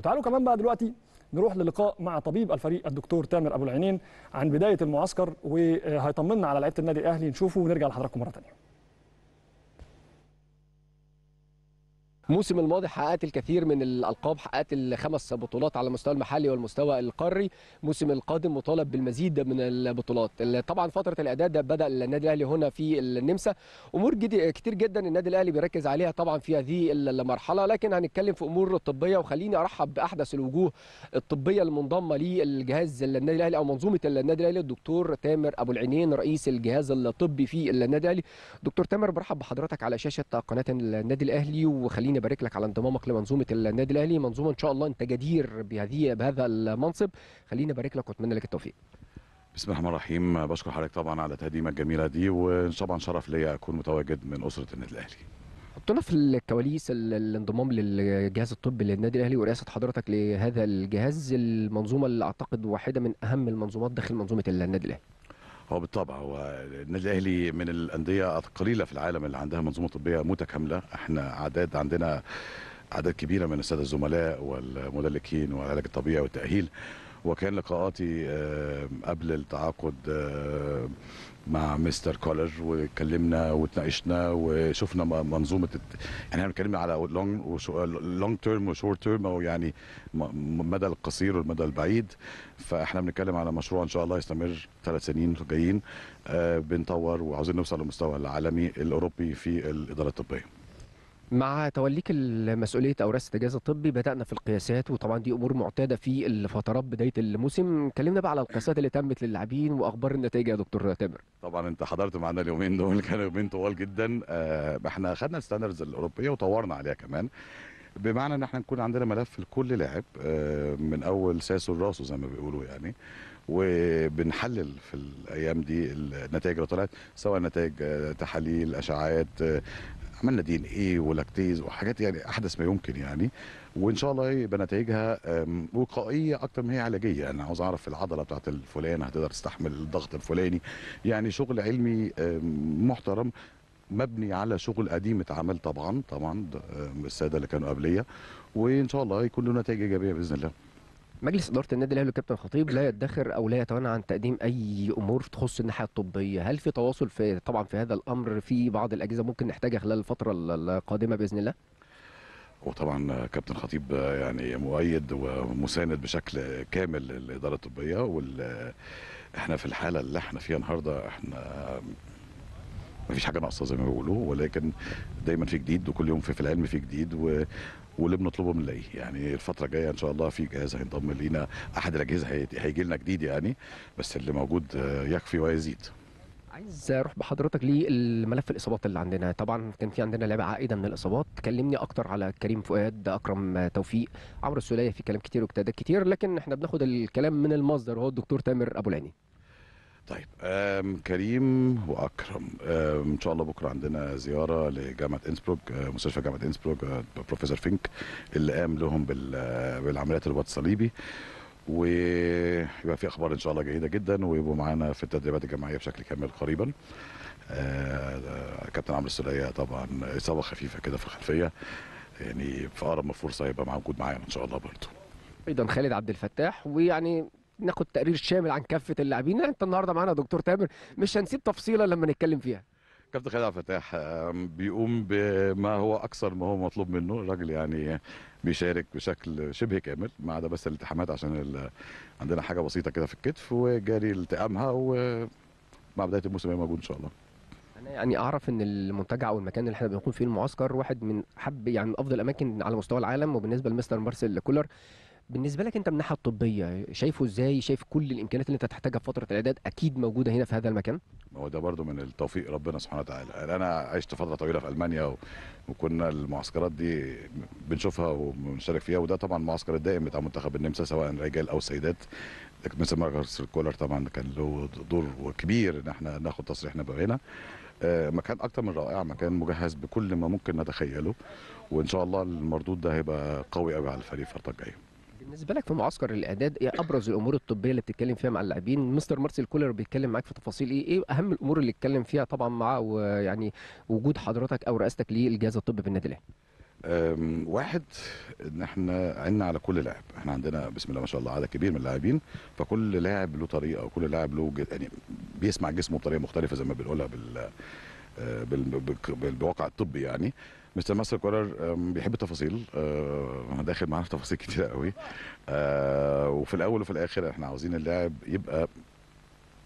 وتعالوا كمان بقى دلوقتي نروح للقاء مع طبيب الفريق الدكتور تامر ابو العينين عن بدايه المعسكر وهيطمنا على لعيبه النادي الاهلي نشوفه ونرجع لحضراتكم مره ثانيه الموسم الماضي حققت الكثير من الالقاب حققت الخمس بطولات على المستوى المحلي والمستوى القاري الموسم القادم مطالب بالمزيد من البطولات طبعا فتره الاعداد بدا النادي الاهلي هنا في النمسا امور كتير جدا النادي الاهلي بيركز عليها طبعا في هذه المرحله لكن هنتكلم في امور طبيه وخليني ارحب باحدث الوجوه الطبيه المنضمه للجهاز النادي الاهلي او منظومه النادي الاهلي الدكتور تامر ابو العينين رئيس الجهاز الطبي في النادي الاهلي دكتور تامر برحب بحضرتك على شاشه قناه النادي الاهلي وخليني يبارك لك على انضمامك لمنظومه النادي الاهلي منظومه ان شاء الله انت جدير بهذه بهذا المنصب خليني ابارك لك واتمنى لك التوفيق بسم الله الرحمن الرحيم بشكر حضرتك طبعا على تقديمك الجميله دي وطبعا شرف ليا اكون متواجد من اسره النادي الاهلي حطنا في الكواليس الانضمام للجهاز الطبي للنادي الاهلي ورئاسه حضرتك لهذا الجهاز المنظومه اللي اعتقد واحده من اهم المنظومات داخل منظومه النادي الاهلي هو بالطبع هو النادي الاهلي من الانديه القليله في العالم اللي عندها منظومه طبيه متكامله احنا اعداد عندنا اعداد كبيره من الساده الزملاء والمدلكين والعلاج الطبيعي والتاهيل وكان لقاءاتي قبل التعاقد مع مستر كولر واتكلمنا واتناقشنا وشفنا منظومه يعني احنا بنتكلم على لونج لونج تيرم وشورت تيرم او يعني المدى القصير والمدى البعيد فاحنا بنتكلم على مشروع ان شاء الله يستمر ثلاث سنين جايين آه، بنطور وعاوزين نوصل للمستوى العالمي الاوروبي في الاداره الطبيه مع توليك أو اوراس الجهاز الطبي بدانا في القياسات وطبعا دي امور معتاده في الفترات بدايه الموسم كلمنا بقى على القياسات اللي تمت للاعبين واخبار النتائج يا دكتور تامر طبعا انت حضرت معانا اليومين دول كانوا يومين طوال جدا آه احنا خدنا الستاندرز الاوروبيه وطورنا عليها كمان بمعنى ان احنا نكون عندنا ملف لكل لاعب آه، من اول ساسه لراسه زي ما بيقولوا يعني وبنحلل في الايام دي النتائج اللي طلعت سواء نتائج آه، تحاليل اشعاعات آه، عملنا دي ان ايه ولاكتيز وحاجات يعني احدث ما يمكن يعني وان شاء الله يبقى نتائجها وقائيه اكتر ما هي علاجيه انا عاوز اعرف العضله بتاعت الفلان هتقدر تستحمل الضغط الفلاني يعني شغل علمي محترم مبني على شغل قديم اتعمل طبعا طبعا الساده اللي كانوا قبليه وان شاء الله يكون له نتائج ايجابيه باذن الله مجلس إدارة النادي الأهلي وكابتن خطيب لا يدخر أو لا يتوانى عن تقديم أي أمور تخص الناحية الطبية، هل في تواصل في طبعا في هذا الأمر في بعض الأجهزة ممكن نحتاجها خلال الفترة القادمة بإذن الله؟ وطبعا كابتن خطيب يعني مؤيد ومساند بشكل كامل للإدارة الطبية وال احنا في الحالة اللي احنا فيها النهارده احنا مفيش حاجه ناقصه زي ما بيقولوا ولكن دايما في جديد وكل يوم في, في العلم في جديد و واللي بنطلبه بنلاقيه يعني الفتره الجايه ان شاء الله في جهاز هينضم لينا احد الاجهزه هيجي لنا جديد يعني بس اللي موجود يكفي ويزيد عايز اروح بحضرتك لملف الاصابات اللي عندنا طبعا كان في عندنا لعبه عائده من الاصابات كلمني اكتر على كريم فؤاد اكرم توفيق عمرو السوليه في كلام كتير واجتهادات كتير لكن احنا بناخد الكلام من المصدر وهو الدكتور تامر ابو العيني طيب كريم واكرم ان شاء الله بكره عندنا زياره لجامعه انسبروك آه، مستشفى جامعه انسبروك آه، بروفيسور فينك اللي قام لهم آه، بالعمليات الرباط الصليبي ويبقى في اخبار ان شاء الله جيده جدا ويبقوا معانا في التدريبات الجماعيه بشكل كامل قريبا كابتن عمرو السليه طبعا اصابه خفيفه كده في الخلفيه يعني في اقرب فرصه هيبقى موجود معانا ان شاء الله برضه ايضا خالد عبد الفتاح ويعني ناخد تقرير شامل عن كافه اللاعبين يعني انت النهارده معانا دكتور تامر مش هنسيب تفصيله لما نتكلم فيها كابتن خالد عبد الفتاح بيقوم بما هو اكثر ما هو مطلوب منه الراجل يعني بيشارك بشكل شبه كامل ما عدا بس الالتحامات عشان ال... عندنا حاجه بسيطه كده في الكتف وجاري التئامها ومع بدايه الموسم هي موجود ان شاء الله انا يعني اعرف ان المنتجع او المكان اللي احنا بنقوم فيه المعسكر واحد من حب يعني من افضل الاماكن على مستوى العالم وبالنسبه لمستر مارسيل كولر بالنسبه لك انت من الناحيه الطبيه شايفه ازاي شايف كل الامكانيات اللي انت هتحتاجها في فتره الاعداد اكيد موجوده هنا في هذا المكان ما هو ده برده من التوفيق ربنا سبحانه وتعالى يعني انا عشت فتره طويله في المانيا وكنا المعسكرات دي بنشوفها وبنشارك فيها وده طبعا المعسكر الدائم بتاع منتخب النمسا سواء رجال او سيدات مثل ماركس كولر طبعا كان له دور كبير ان احنا ناخد تصريح نبوي هنا آه، مكان اكتر من رائع مكان مجهز بكل ما ممكن نتخيله وان شاء الله المردود ده هيبقى قوي قوي على الفريق الفتره الجايه بالنسبه لك في معسكر الاعداد ايه ابرز الامور الطبيه اللي بتتكلم فيها مع اللاعبين مستر مارسيل كولر بيتكلم معاك في تفاصيل ايه ايه اهم الامور اللي اتكلم فيها طبعا مع يعني وجود حضرتك او رئاستك للجهاز الطبي في النادي الاهلي واحد ان احنا عنا على كل لاعب احنا عندنا بسم الله ما شاء الله عدد كبير من اللاعبين فكل لاعب له طريقه وكل لاعب له يعني بيسمع جسمه بطريقه مختلفه زي ما بنقولها بال آه، بالواقع الطبي يعني مستر ماستر كولر بيحب التفاصيل آه، داخل معانا في تفاصيل كتير قوي آه، وفي الاول وفي الاخر احنا عاوزين اللاعب يبقى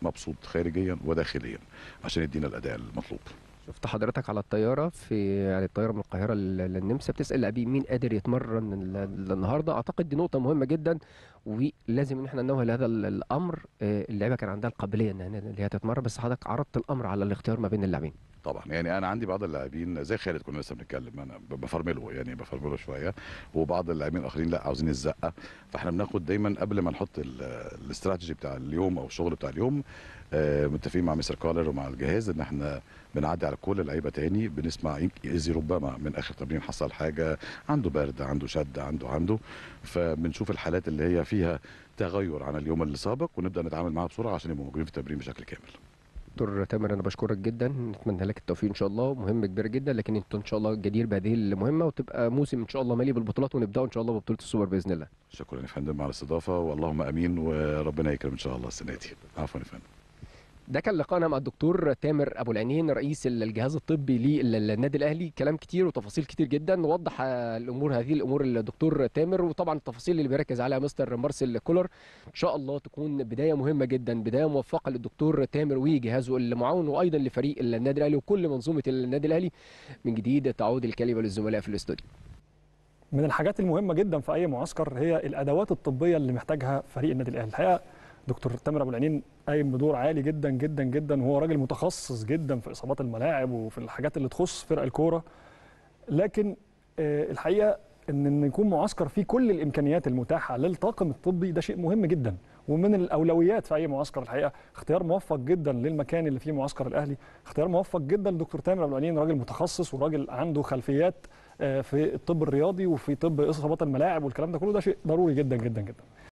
مبسوط خارجيا وداخليا عشان يدينا الاداء المطلوب شفت حضرتك على الطياره في يعني الطياره من القاهره للنمسا بتسال ابي مين قادر يتمرن النهارده اعتقد دي نقطه مهمه جدا ولازم ان احنا ننوه لهذا الامر آه، اللعيبه كان عندها القابليه ان هي تتمرن بس حضرتك عرضت الامر على الاختيار ما بين اللاعبين طبعا يعني انا عندي بعض اللاعبين زي خالد كنا لسه بنتكلم انا بفرمله يعني بفرمله شويه وبعض اللاعبين الاخرين لا عاوزين الزقه فاحنا بناخد دايما قبل ما نحط الاستراتيجي بتاع اليوم او الشغل بتاع اليوم آه، متفقين مع مستر كولر ومع الجهاز ان احنا بنعدي على كل اللعيبه تاني بنسمع ايزي ربما من اخر تمرين حصل حاجه عنده برد عنده شد عنده عنده فبنشوف الحالات اللي هي فيها تغير عن اليوم اللي سابق ونبدا نتعامل معاها بسرعه عشان يبقوا موجودين في التمرين بشكل كامل دكتور تامر انا بشكرك جدا نتمنى لك التوفيق ان شاء الله مهمه كبيره جدا لكن انت ان شاء الله جدير بهذه المهمه وتبقى موسم ان شاء الله مالي بالبطولات ونبدا ان شاء الله ببطوله السوبر باذن الله شكرا يا فندم على الاستضافه واللهم امين وربنا يكرم ان شاء الله السنه دي عفوا يا فندم ده كان لقائنا نعم مع الدكتور تامر ابو العينين رئيس الجهاز الطبي للنادي الاهلي كلام كتير وتفاصيل كتير جدا وضح الامور هذه الامور الدكتور تامر وطبعا التفاصيل اللي بيركز عليها مستر مارسيل كولر ان شاء الله تكون بدايه مهمه جدا بدايه موفقه للدكتور تامر وجهازه المعاون وايضا لفريق النادي الاهلي وكل منظومه النادي الاهلي من جديد تعود الكلمه للزملاء في الاستوديو من الحاجات المهمه جدا في اي معسكر هي الادوات الطبيه اللي محتاجها فريق النادي الاهلي الحقيقه دكتور تامر ابو العينين قايم بدور عالي جدا جدا جدا وهو راجل متخصص جدا في اصابات الملاعب وفي الحاجات اللي تخص فرق الكوره لكن آه، الحقيقه ان ان يكون معسكر فيه كل الامكانيات المتاحه للطاقم الطبي ده شيء مهم جدا ومن الاولويات في اي معسكر الحقيقه اختيار موفق جدا للمكان اللي فيه معسكر الاهلي اختيار موفق جدا لدكتور تامر ابو العينين راجل متخصص وراجل عنده خلفيات آه، في الطب الرياضي وفي طب اصابات الملاعب والكلام ده كله ده شيء ضروري جدا جدا جدا